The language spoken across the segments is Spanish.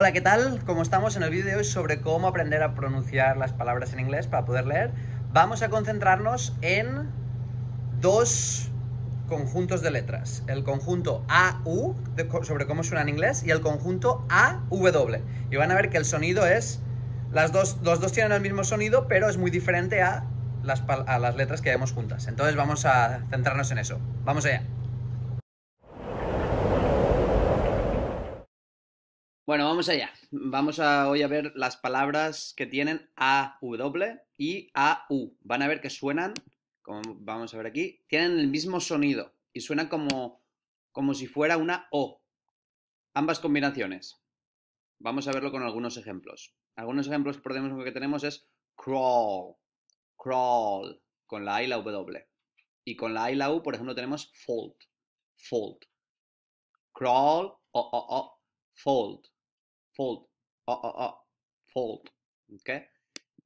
Hola, ¿qué tal? Como estamos en el vídeo de hoy sobre cómo aprender a pronunciar las palabras en inglés para poder leer, vamos a concentrarnos en dos conjuntos de letras. El conjunto AU, sobre cómo suena en inglés, y el conjunto AW. Y van a ver que el sonido es... Las dos, los dos tienen el mismo sonido, pero es muy diferente a las, a las letras que vemos juntas. Entonces vamos a centrarnos en eso. Vamos allá. Bueno, vamos allá. Vamos hoy a ver las palabras que tienen A-W y A-U. Van a ver que suenan, como vamos a ver aquí, tienen el mismo sonido y suenan como, como si fuera una O. Ambas combinaciones. Vamos a verlo con algunos ejemplos. Algunos ejemplos que tenemos es crawl, crawl, con la i y la W. Y con la A y la U, por ejemplo, tenemos fold, fold. Crawl, o, o, o, fold fold, oh, oh, oh, fold, ¿ok?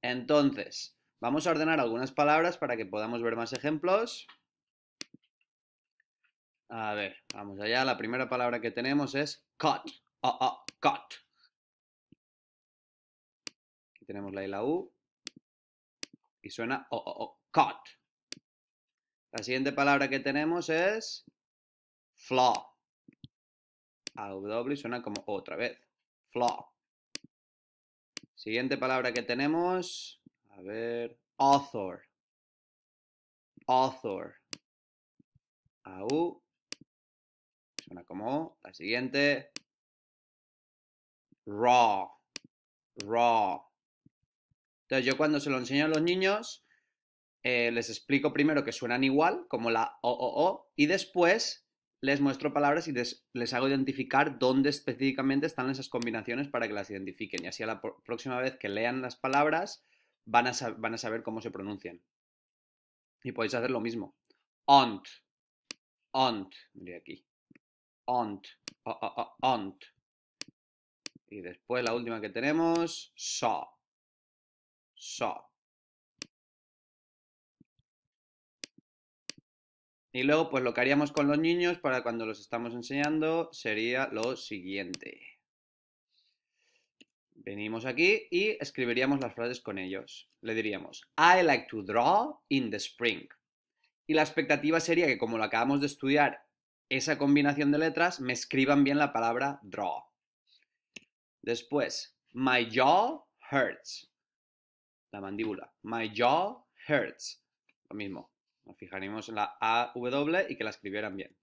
Entonces, vamos a ordenar algunas palabras para que podamos ver más ejemplos. A ver, vamos allá. La primera palabra que tenemos es cut. o oh, oh, cut. Aquí tenemos la I la U. Y suena o, oh, oh, oh, cut. La siguiente palabra que tenemos es flaw. A W suena como otra vez. Flop. Siguiente palabra que tenemos, a ver, author. Author. AU. Suena como o. La siguiente. Raw. Raw. Entonces yo cuando se lo enseño a los niños, eh, les explico primero que suenan igual, como la OOO, y después les muestro palabras y les, hago identificar dónde específicamente están esas combinaciones para que las identifiquen. Y así a la próxima vez que lean las palabras van a, saber cómo se pronuncian. Y podéis hacer lo mismo. Ont. Ont. Miré aquí. Ont. Oh, oh, oh, ont. Y después la última que tenemos. So. So. Y luego, pues lo que haríamos con los niños para cuando los estamos enseñando sería lo siguiente. Venimos aquí y escribiríamos las frases con ellos. Le diríamos, I like to draw in the spring. Y la expectativa sería que como lo acabamos de estudiar, esa combinación de letras, me escriban bien la palabra draw. Después, my jaw hurts. La mandíbula. My jaw hurts. Lo mismo, fijaremos en la A-W y que la escribieran bien.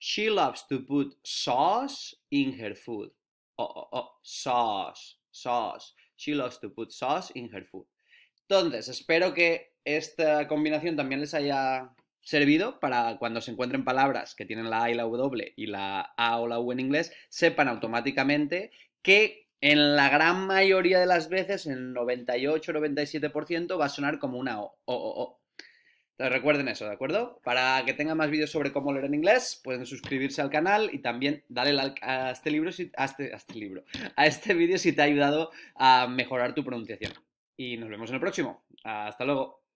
She loves to put sauce in her food. Oh, oh, oh, sauce, sauce. She loves to put sauce in her food. Entonces, espero que esta combinación también les haya servido para cuando se encuentren palabras que tienen la A y la W y la A o la U en inglés, sepan automáticamente que en la gran mayoría de las veces, en el 98-97%, va a sonar como una o. Oh, oh, oh. Recuerden eso, ¿de acuerdo? Para que tengan más vídeos sobre cómo leer en inglés, pueden suscribirse al canal y también darle like a este libro, si, este, este, este si te ha ayudado a mejorar tu pronunciación. Y nos vemos en el próximo. Hasta luego.